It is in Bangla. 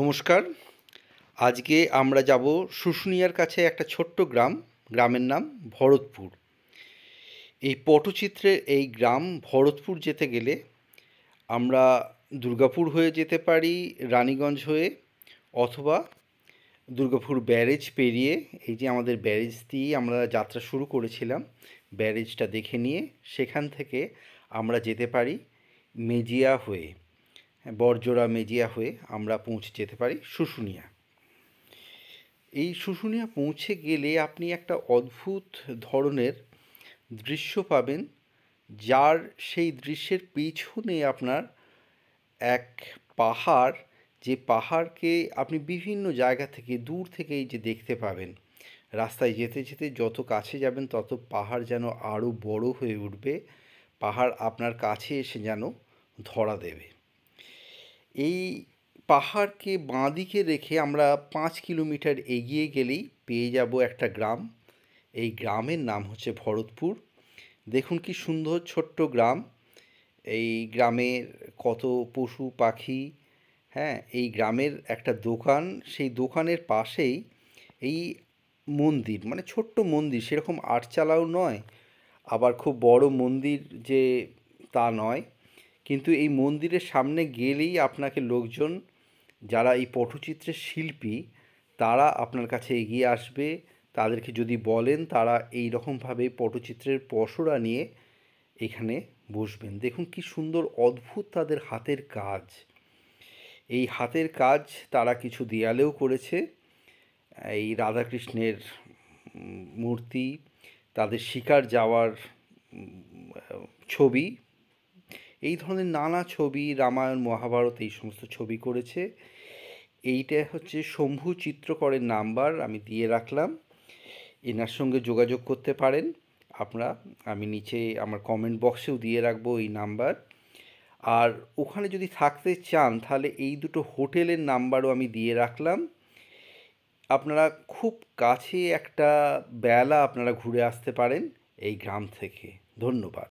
নমস্কার আজকে আমরা যাব শুশুনিয়ার কাছে একটা ছোট্ট গ্রাম গ্রামের নাম ভরতপুর এই পটচিত্রের এই গ্রাম ভরতপুর যেতে গেলে আমরা দুর্গাপুর হয়ে যেতে পারি রানীগঞ্জ হয়ে অথবা দুর্গাপুর ব্যারেজ পেরিয়ে এই যে আমাদের ব্যারেজ দিয়ে আমরা যাত্রা শুরু করেছিলাম ব্যারেজটা দেখে নিয়ে সেখান থেকে আমরা যেতে পারি মেজিয়া হয়ে বরজোড়া মেজিয়া হয়ে আমরা পৌঁছে যেতে পারি শুশুনিয়া এই শুশুনিয়া পৌঁছে গেলে আপনি একটা অদ্ভুত ধরনের দৃশ্য পাবেন যার সেই দৃশ্যের পিছনে আপনার এক পাহাড় যে পাহাড়কে আপনি বিভিন্ন জায়গা থেকে দূর থেকেই যে দেখতে পাবেন রাস্তায় যেতে যেতে যত কাছে যাবেন তত পাহাড় যেন আরও বড় হয়ে উঠবে পাহাড় আপনার কাছে এসে যেন ধরা দেবে এই পাহাড়কে বাঁ দিকে রেখে আমরা পাঁচ কিলোমিটার এগিয়ে গেলেই পেয়ে যাব একটা গ্রাম এই গ্রামের নাম হচ্ছে ভরতপুর দেখুন কি সুন্দর ছোট্ট গ্রাম এই গ্রামের কত পশু পাখি হ্যাঁ এই গ্রামের একটা দোকান সেই দোকানের পাশেই এই মন্দির মানে ছোট্ট মন্দির সেরকম আটচালাও নয় আবার খুব বড় মন্দির যে তা নয় কিন্তু এই মন্দিরের সামনে গেলেই আপনাকে লোকজন যারা এই পটচিত্রের শিল্পী তারা আপনার কাছে এগিয়ে আসবে তাদেরকে যদি বলেন তারা এই রকমভাবে পটচিত্রের পসরা নিয়ে এখানে বসবেন দেখুন কি সুন্দর অদ্ভুত তাদের হাতের কাজ এই হাতের কাজ তারা কিছু দেয়ালেও করেছে এই রাধাকৃষ্ণের মূর্তি তাদের শিকার যাওয়ার ছবি এই ধরনের নানা ছবি রামায়ণ মহাভারত এই সমস্ত ছবি করেছে এইটা হচ্ছে শম্ভু চিত্রকরের নাম্বার আমি দিয়ে রাখলাম এনার সঙ্গে যোগাযোগ করতে পারেন আপনারা আমি নিচে আমার কমেন্ট বক্সেও দিয়ে রাখবো এই নাম্বার আর ওখানে যদি থাকতে চান তাহলে এই দুটো হোটেলের নাম্বারও আমি দিয়ে রাখলাম আপনারা খুব কাছে একটা বেলা আপনারা ঘুরে আসতে পারেন এই গ্রাম থেকে ধন্যবাদ